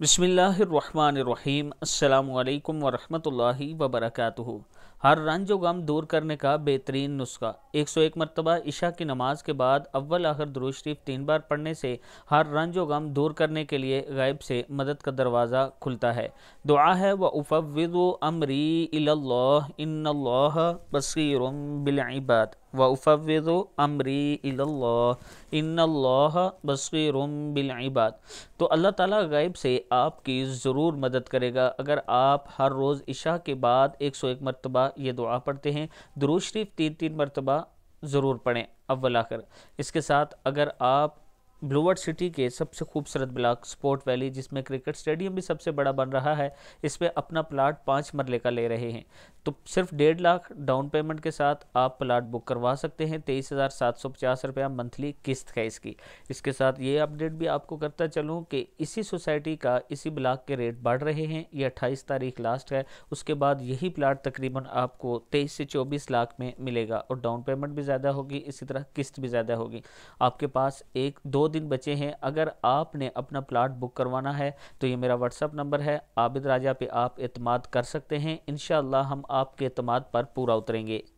बिसमीम् अल्लाम वरहमतुल्लाहि वबरकातुहु हर रंज गम दूर करने का बेहतरीन नुस्खा 101 मरतबा इशा की नमाज के बाद अव्वल आखिर दुरुज शरीफ तीन बार पढ़ने से हर रंज गम दूर करने के लिए गायब से मदद का दरवाज़ा खुलता है दुआ है व उफ़विद अमरी इल्लाह इन्नल्लाह बसीर वफ़वद अमरी इल्लाह बसर बिलबाद तो अल्लाह ताला गैब से आपकी ज़रूर मदद करेगा अगर आप हर रोज़ इशा के बाद एक सौ एक मरतबा ये दुआ पढ़ते हैं दुरुशरीफ तीन तीन मरतबा ज़रूर पढ़ें अव्वल आखिर इसके साथ अगर आप ब्लूवर्ड सिटी के सबसे खूबसूरत ब्लॉक स्पोर्ट वैली जिसमें क्रिकेट स्टेडियम भी सबसे बड़ा बन रहा है इसमें अपना प्लाट पाँच मरले का ले रहे हैं तो सिर्फ डेढ़ लाख डाउन पेमेंट के साथ आप प्लाट बुक करवा सकते हैं तेईस हज़ार सात सौ पचास रुपया मंथली किस्त है इसकी इसके साथ ये अपडेट भी आपको करता चलूँ कि इसी सोसाइटी का इसी ब्लाक के रेट बढ़ रहे हैं ये अट्ठाईस तारीख लास्ट है उसके बाद यही प्लाट तकरीबन आपको तेईस से चौबीस लाख में मिलेगा और डाउन पेमेंट भी ज़्यादा होगी इसी तरह किस्त भी ज़्यादा होगी आपके पास एक दो दिन बचे हैं अगर आपने अपना प्लाट बुक करवाना है तो ये मेरा व्हाट्सअप नंबर है आबिद राजा पे आप अतमाद कर सकते हैं इन हम आपके अतमाद पर पूरा उतरेंगे